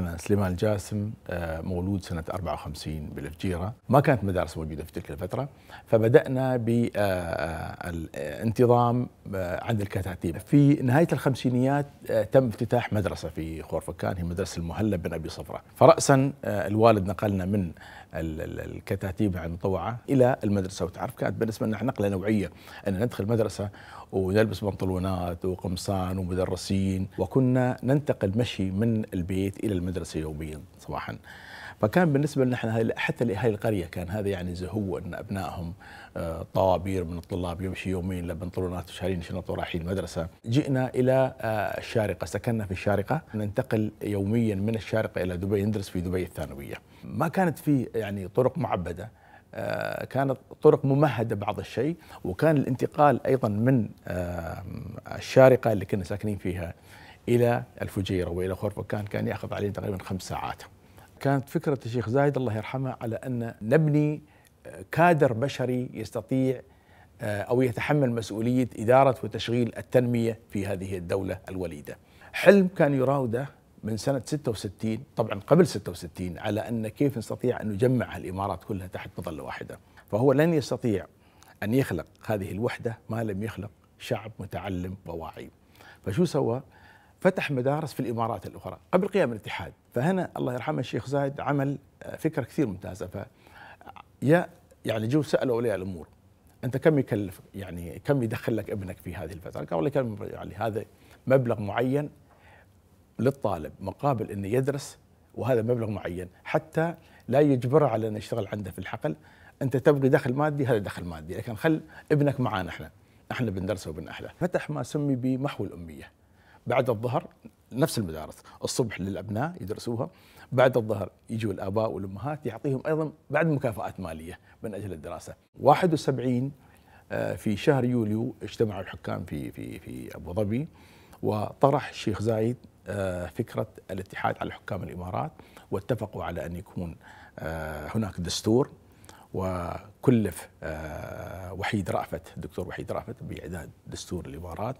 أنا سليمان الجاسم آه، مولود سنة 54 بالفجيرة ما كانت مدارس موجودة في تلك الفترة فبدأنا بالانتظام آه، آه، عند الكتاتيب في نهاية الخمسينيات تم افتتاح مدرسة في خورفكان هي مدرسة المهلب بن أبي صفرة فرأسا الوالد نقلنا من الكتاتيب عن المطوعة إلى المدرسة وتعرف كانت بالنسبة لنا نقلة نوعية أن ندخل مدرسة ونلبس بنطلونات وقمصان ومدرسين وكنا ننتقل مشي من البيت إلى المدرسة المدرسه يوميا صباحا فكان بالنسبه لنا احنا حتى لاهالي القريه كان هذا يعني زهو ان ابنائهم آه، طوابير من الطلاب يمشي يومين لبنطلونات وشارين شنط ورايحين المدرسه جئنا الى آه، الشارقه سكننا في الشارقه ننتقل يوميا من الشارقه الى دبي ندرس في دبي الثانويه ما كانت في يعني طرق معبده آه، كانت طرق ممهده بعض الشيء وكان الانتقال ايضا من الشارقه اللي كنا ساكنين فيها الى الفجيره والى خرفه كان كان ياخذ علينا تقريبا خمس ساعات. كانت فكره الشيخ زايد الله يرحمه على ان نبني آه، كادر بشري يستطيع آه، او يتحمل مسؤوليه اداره وتشغيل التنميه في هذه الدوله الوليده. حلم كان يراوده من سنه 66 طبعا قبل 66 على ان كيف نستطيع ان نجمع الامارات كلها تحت مظله واحده، فهو لن يستطيع ان يخلق هذه الوحده ما لم يخلق شعب متعلم وواعي. فشو سوى؟ فتح مدارس في الامارات الاخرى قبل قيام الاتحاد فهنا الله يرحمه الشيخ زايد عمل فكره كثير ممتازه ف يا يعني جو سالوا اولياء الامور انت كم يكلف يعني كم يدخل لك ابنك في هذه الفتره؟ قالوا والله كم يعني هذا مبلغ معين للطالب مقابل انه يدرس وهذا مبلغ معين حتى لا يجبره على انه يشتغل عنده في الحقل انت تبغي دخل مادي هذا دخل مادي لكن خل ابنك معانا احنا احنا بندرسه وبنأحله فتح ما سمي بمحو الاميه بعد الظهر نفس المدارس الصبح للابناء يدرسوها بعد الظهر يجوا الاباء والامهات يعطيهم ايضا بعد مكافآت ماليه من اجل الدراسه 71 آه، في شهر يوليو اجتمع الحكام في في في ابو ظبي وطرح الشيخ زايد آه، فكره الاتحاد على حكام الامارات واتفقوا على ان يكون آه، هناك دستور وكلف وحيد رأفت الدكتور وحيد رأفت بإعداد دستور الإمارات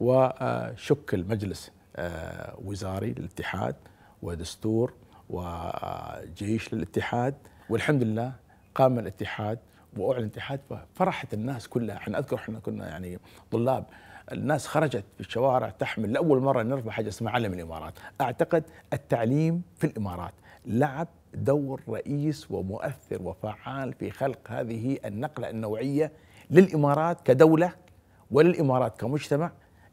وشكل مجلس آه، وزاري للاتحاد ودستور وجيش للاتحاد والحمد لله قام الاتحاد واعلن الاتحاد فرحت الناس كلها احنا اذكر احنا كنا يعني طلاب الناس خرجت في الشوارع تحمل لاول مره نرفع حاجه اسمها علم الامارات اعتقد التعليم في الامارات لعب دور رئيس ومؤثر وفعال في خلق هذه النقله النوعيه للامارات كدوله وللامارات كمجتمع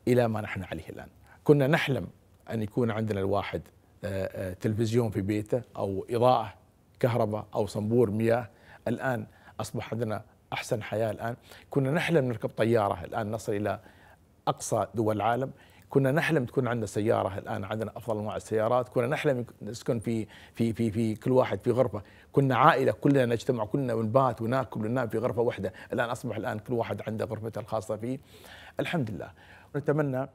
إلى ما نحن عليه الآن كنا نحلم أن يكون عندنا الواحد آه، آه، تلفزيون في بيته أو إضاءة كهرباء أو صنبور مياه الآن أصبح عندنا أحسن حياة الآن كنا نحلم نركب طيارة الآن نصل إلى أقصى دول العالم كنا نحلم تكون عندنا سيارة الآن عندنا أفضل أنواع السيارات كنا نحلم نسكن في في في في كل واحد في غرفة كنا عائلة كلنا نجتمع كلنا ونبات وناكل وننام في غرفة واحدة الآن أصبح الآن كل واحد عنده غرفته الخاصة فيه الحمد لله نتمنى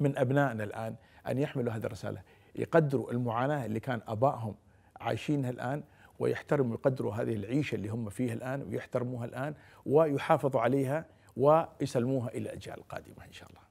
من أبنائنا الآن أن يحملوا هذه الرسالة يقدروا المعاناة اللي كان أبائهم عايشينها الآن ويحترموا يقدروا هذه العيشة اللي هم فيها الآن ويحترموها الآن ويحافظوا عليها ويسلموها إلى الأجيال القادمة إن شاء الله